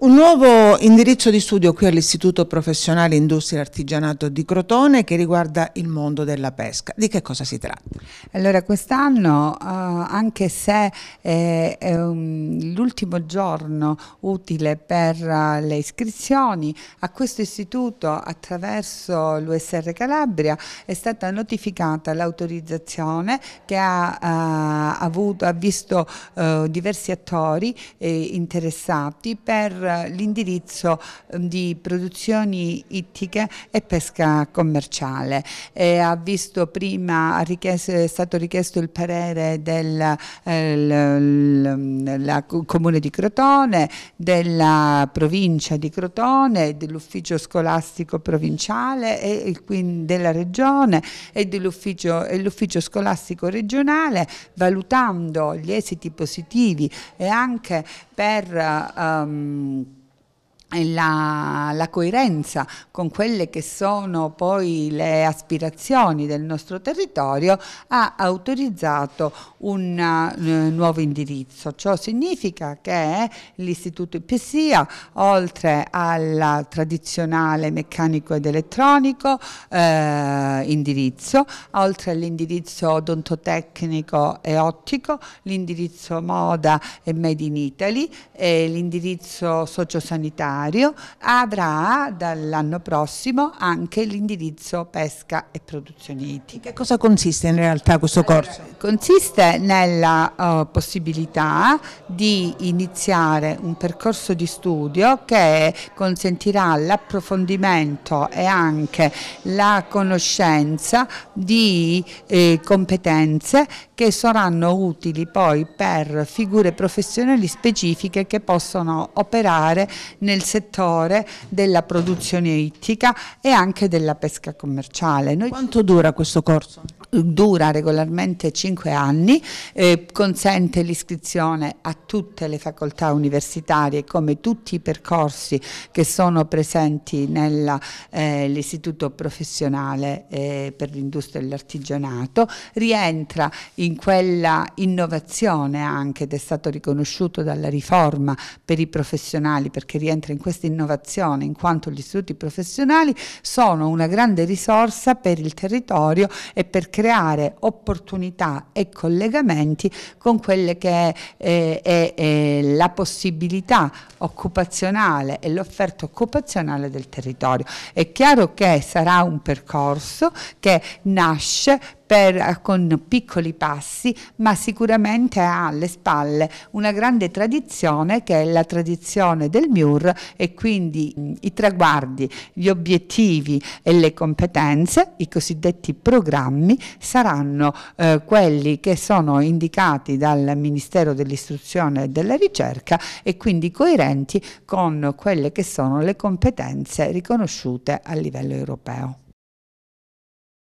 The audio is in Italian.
Un nuovo indirizzo di studio qui all'Istituto Professionale Industria e Artigianato di Crotone che riguarda il mondo della pesca. Di che cosa si tratta? Allora, quest'anno, eh, anche se eh, è um, l'ultimo giorno utile per uh, le iscrizioni, a questo istituto, attraverso l'USR Calabria, è stata notificata l'autorizzazione che ha, uh, avuto, ha visto uh, diversi attori eh, interessati per l'indirizzo ehm, di produzioni ittiche e pesca commerciale. E ha visto prima, richiesto, è stato richiesto il parere del eh, comune di Crotone, della provincia di Crotone, dell'ufficio scolastico provinciale e, e quindi della regione e dell'ufficio scolastico regionale valutando gli esiti positivi e anche per um, la, la, coerenza con quelle che sono poi le aspirazioni del nostro territorio ha autorizzato un eh, nuovo indirizzo. Ciò significa che l'Istituto IPSIA, oltre al tradizionale meccanico ed elettronico eh, indirizzo, oltre all'indirizzo odontotecnico e ottico, l'indirizzo moda e made in Italy, e l'indirizzo sociosanitario, proprietario avrà dall'anno prossimo anche l'indirizzo pesca e produzioni ittiche. Cosa consiste in realtà questo corso? Eh, consiste nella uh, possibilità di iniziare un percorso di studio che consentirà l'approfondimento e anche la conoscenza di eh, competenze che saranno utili poi per figure professionali specifiche che possono operare nel settore della produzione ittica e anche della pesca commerciale. Noi Quanto dura questo corso? Dura regolarmente 5 anni, eh, consente l'iscrizione a tutte le facoltà universitarie come tutti i percorsi che sono presenti nell'istituto eh, professionale eh, per l'industria e l'artigianato, rientra in quella innovazione anche ed è stato riconosciuto dalla riforma per i professionali perché rientra in in questa innovazione, in quanto gli istituti professionali sono una grande risorsa per il territorio e per creare opportunità e collegamenti con quelle che è, è, è la possibilità occupazionale e l'offerta occupazionale del territorio. È chiaro che sarà un percorso che nasce per, eh, con piccoli passi, ma sicuramente ha alle spalle una grande tradizione che è la tradizione del MIUR e quindi mm, i traguardi, gli obiettivi e le competenze, i cosiddetti programmi, saranno eh, quelli che sono indicati dal Ministero dell'Istruzione e della Ricerca e quindi coerenti con quelle che sono le competenze riconosciute a livello europeo.